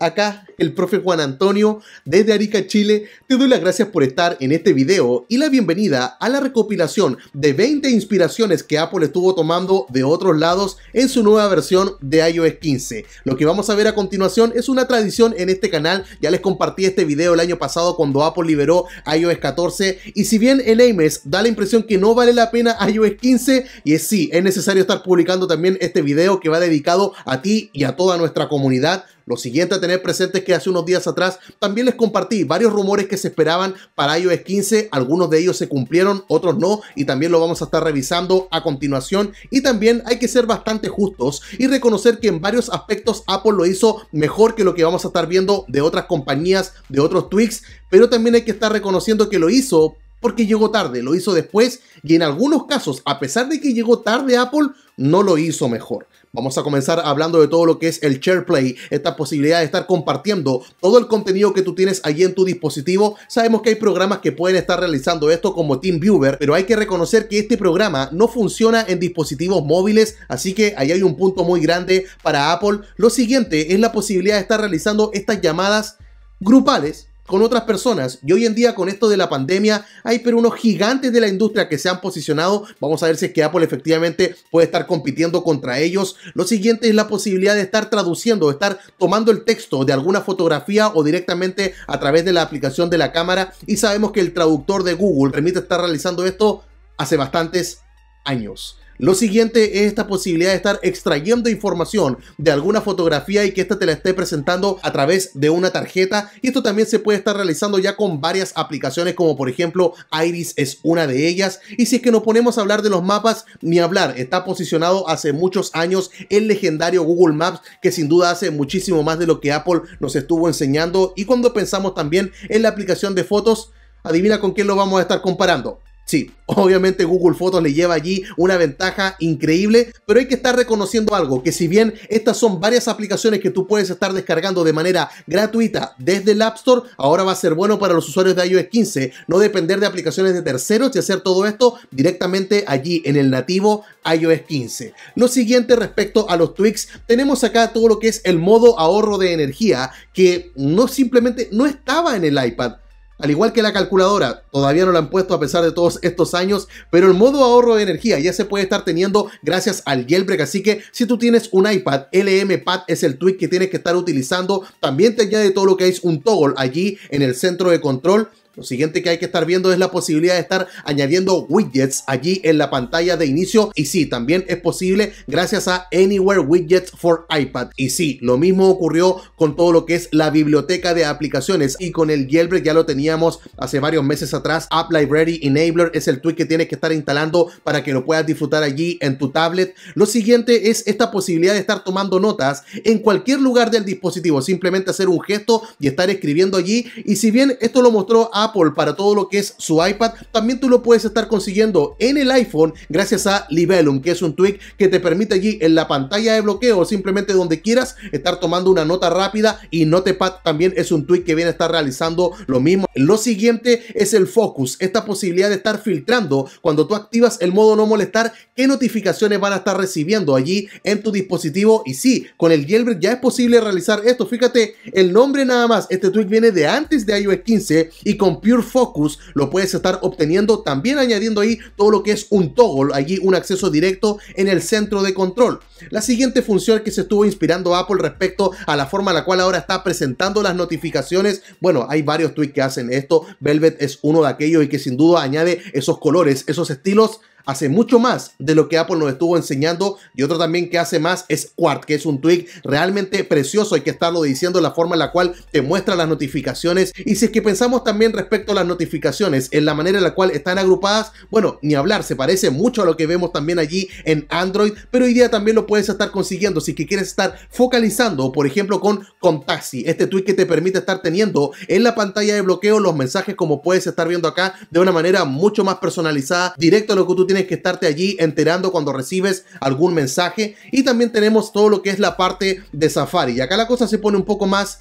Acá el profe Juan Antonio desde Arica, Chile, te doy las gracias por estar en este video y la bienvenida a la recopilación de 20 inspiraciones que Apple estuvo tomando de otros lados en su nueva versión de iOS 15. Lo que vamos a ver a continuación es una tradición en este canal, ya les compartí este video el año pasado cuando Apple liberó iOS 14 y si bien el Ames da la impresión que no vale la pena iOS 15 y es sí, es necesario estar publicando también este video que va dedicado a ti y a toda nuestra comunidad lo siguiente a tener presente es que hace unos días atrás también les compartí varios rumores que se esperaban para iOS 15, algunos de ellos se cumplieron, otros no, y también lo vamos a estar revisando a continuación. Y también hay que ser bastante justos y reconocer que en varios aspectos Apple lo hizo mejor que lo que vamos a estar viendo de otras compañías, de otros tweaks, pero también hay que estar reconociendo que lo hizo porque llegó tarde, lo hizo después y en algunos casos, a pesar de que llegó tarde Apple, no lo hizo mejor. Vamos a comenzar hablando de todo lo que es el SharePlay, esta posibilidad de estar compartiendo todo el contenido que tú tienes allí en tu dispositivo. Sabemos que hay programas que pueden estar realizando esto como TeamViewer, pero hay que reconocer que este programa no funciona en dispositivos móviles, así que ahí hay un punto muy grande para Apple. Lo siguiente es la posibilidad de estar realizando estas llamadas grupales con otras personas. Y hoy en día con esto de la pandemia hay pero unos gigantes de la industria que se han posicionado. Vamos a ver si es que Apple efectivamente puede estar compitiendo contra ellos. Lo siguiente es la posibilidad de estar traduciendo, de estar tomando el texto de alguna fotografía o directamente a través de la aplicación de la cámara. Y sabemos que el traductor de Google permite estar realizando esto hace bastantes años. Lo siguiente es esta posibilidad de estar extrayendo información de alguna fotografía y que ésta te la esté presentando a través de una tarjeta. Y esto también se puede estar realizando ya con varias aplicaciones como por ejemplo Iris es una de ellas. Y si es que no ponemos a hablar de los mapas, ni hablar. Está posicionado hace muchos años el legendario Google Maps que sin duda hace muchísimo más de lo que Apple nos estuvo enseñando. Y cuando pensamos también en la aplicación de fotos, adivina con quién lo vamos a estar comparando. Sí, obviamente Google Fotos le lleva allí una ventaja increíble, pero hay que estar reconociendo algo, que si bien estas son varias aplicaciones que tú puedes estar descargando de manera gratuita desde el App Store, ahora va a ser bueno para los usuarios de iOS 15 no depender de aplicaciones de terceros y hacer todo esto directamente allí en el nativo iOS 15. Lo siguiente respecto a los tweaks, tenemos acá todo lo que es el modo ahorro de energía, que no simplemente no estaba en el iPad al igual que la calculadora, todavía no la han puesto a pesar de todos estos años, pero el modo ahorro de energía ya se puede estar teniendo gracias al jailbreak, así que si tú tienes un iPad, LMPad es el tweak que tienes que estar utilizando, también te añade todo lo que es un toggle allí en el centro de control lo siguiente que hay que estar viendo es la posibilidad de estar añadiendo widgets allí en la pantalla de inicio. Y sí, también es posible gracias a Anywhere Widgets for iPad. Y sí, lo mismo ocurrió con todo lo que es la biblioteca de aplicaciones y con el jailbreak ya lo teníamos hace varios meses atrás. App Library Enabler es el tweak que tienes que estar instalando para que lo puedas disfrutar allí en tu tablet. Lo siguiente es esta posibilidad de estar tomando notas en cualquier lugar del dispositivo. Simplemente hacer un gesto y estar escribiendo allí. Y si bien esto lo mostró a Apple para todo lo que es su iPad, también tú lo puedes estar consiguiendo en el iPhone gracias a Libellum, que es un tweak que te permite allí en la pantalla de bloqueo, simplemente donde quieras, estar tomando una nota rápida y Notepad también es un tweak que viene a estar realizando lo mismo. Lo siguiente es el focus, esta posibilidad de estar filtrando cuando tú activas el modo no molestar, qué notificaciones van a estar recibiendo allí en tu dispositivo y sí, con el jailbreak ya es posible realizar esto. Fíjate, el nombre nada más, este tweak viene de antes de iOS 15 y con Pure Focus lo puedes estar obteniendo también añadiendo ahí todo lo que es un toggle, allí un acceso directo en el centro de control. La siguiente función que se estuvo inspirando Apple respecto a la forma en la cual ahora está presentando las notificaciones, bueno, hay varios tweets que hacen esto, Velvet es uno de aquellos y que sin duda añade esos colores, esos estilos hace mucho más de lo que Apple nos estuvo enseñando y otro también que hace más es Quart, que es un tweet realmente precioso, hay que estarlo diciendo, la forma en la cual te muestra las notificaciones y si es que pensamos también respecto a las notificaciones, en la manera en la cual están agrupadas, bueno, ni hablar, se parece mucho a lo que vemos también allí en Android, pero hoy día también lo puedes estar consiguiendo si es que quieres estar focalizando, por ejemplo, con Contaxi, este tweet que te permite estar teniendo en la pantalla de bloqueo los mensajes como puedes estar viendo acá de una manera mucho más personalizada, directo a lo que tú tienes que estarte allí enterando cuando recibes algún mensaje. Y también tenemos todo lo que es la parte de Safari. Y acá la cosa se pone un poco más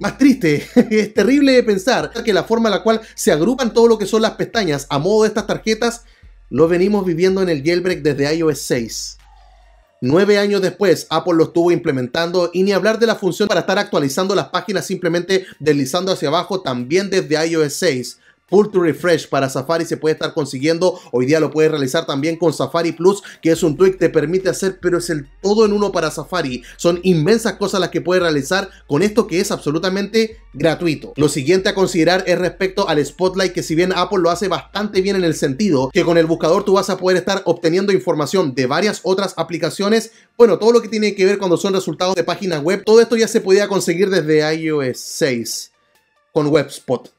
más triste, es terrible de pensar que la forma en la cual se agrupan todo lo que son las pestañas a modo de estas tarjetas, lo venimos viviendo en el jailbreak desde iOS 6. Nueve años después, Apple lo estuvo implementando y ni hablar de la función para estar actualizando las páginas simplemente deslizando hacia abajo también desde iOS 6. Full to Refresh para Safari se puede estar consiguiendo. Hoy día lo puedes realizar también con Safari Plus, que es un tweak que te permite hacer, pero es el todo en uno para Safari. Son inmensas cosas las que puedes realizar con esto que es absolutamente gratuito. Lo siguiente a considerar es respecto al Spotlight, que si bien Apple lo hace bastante bien en el sentido que con el buscador tú vas a poder estar obteniendo información de varias otras aplicaciones. Bueno, todo lo que tiene que ver cuando son resultados de páginas web, todo esto ya se podía conseguir desde iOS 6 con WebSpot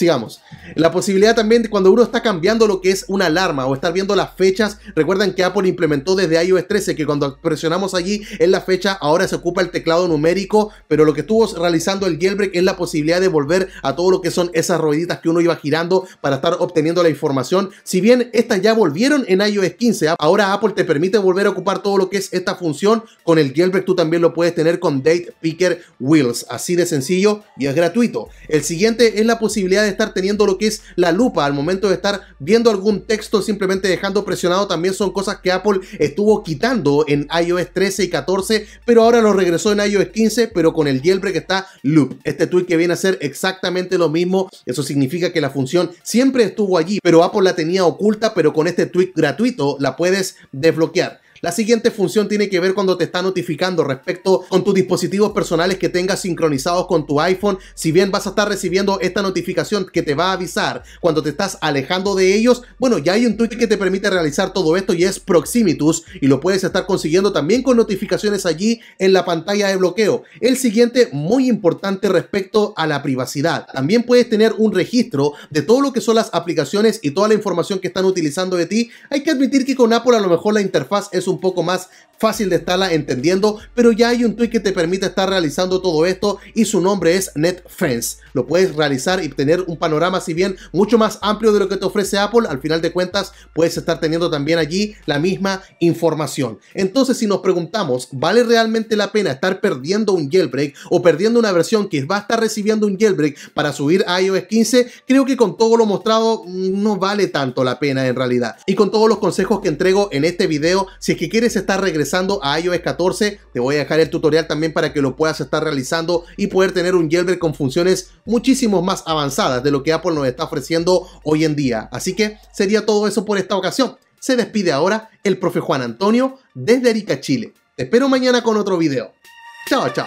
sigamos. La posibilidad también de cuando uno está cambiando lo que es una alarma o estar viendo las fechas. Recuerdan que Apple implementó desde iOS 13 que cuando presionamos allí en la fecha, ahora se ocupa el teclado numérico, pero lo que estuvo realizando el jailbreak es la posibilidad de volver a todo lo que son esas rueditas que uno iba girando para estar obteniendo la información. Si bien estas ya volvieron en iOS 15, ahora Apple te permite volver a ocupar todo lo que es esta función. Con el jailbreak tú también lo puedes tener con Date Picker Wheels. Así de sencillo y es gratuito. El siguiente es la posibilidad de estar teniendo lo que es la lupa, al momento de estar viendo algún texto, simplemente dejando presionado, también son cosas que Apple estuvo quitando en iOS 13 y 14, pero ahora lo regresó en iOS 15, pero con el que está loop. Este tweet que viene a ser exactamente lo mismo, eso significa que la función siempre estuvo allí, pero Apple la tenía oculta, pero con este tweet gratuito la puedes desbloquear. La siguiente función tiene que ver cuando te está notificando respecto con tus dispositivos personales que tengas sincronizados con tu iPhone. Si bien vas a estar recibiendo esta notificación que te va a avisar cuando te estás alejando de ellos, bueno, ya hay un tweet que te permite realizar todo esto y es Proximitus y lo puedes estar consiguiendo también con notificaciones allí en la pantalla de bloqueo. El siguiente, muy importante respecto a la privacidad. También puedes tener un registro de todo lo que son las aplicaciones y toda la información que están utilizando de ti. Hay que admitir que con Apple a lo mejor la interfaz es un poco más fácil de estarla entendiendo, pero ya hay un tweet que te permite estar realizando todo esto y su nombre es NetFence. Lo puedes realizar y tener un panorama si bien mucho más amplio de lo que te ofrece Apple, al final de cuentas puedes estar teniendo también allí la misma información. Entonces si nos preguntamos, ¿vale realmente la pena estar perdiendo un jailbreak o perdiendo una versión que va a estar recibiendo un jailbreak para subir a iOS 15? Creo que con todo lo mostrado mm, no vale tanto la pena en realidad. Y con todos los consejos que entrego en este video, si es que quieres estar regresando a iOS 14, te voy a dejar el tutorial también para que lo puedas estar realizando y poder tener un jailbreak con funciones muchísimo más avanzadas de lo que Apple nos está ofreciendo hoy en día. Así que sería todo eso por esta ocasión. Se despide ahora el profe Juan Antonio desde Arica, Chile. Te espero mañana con otro video. Chao, chao.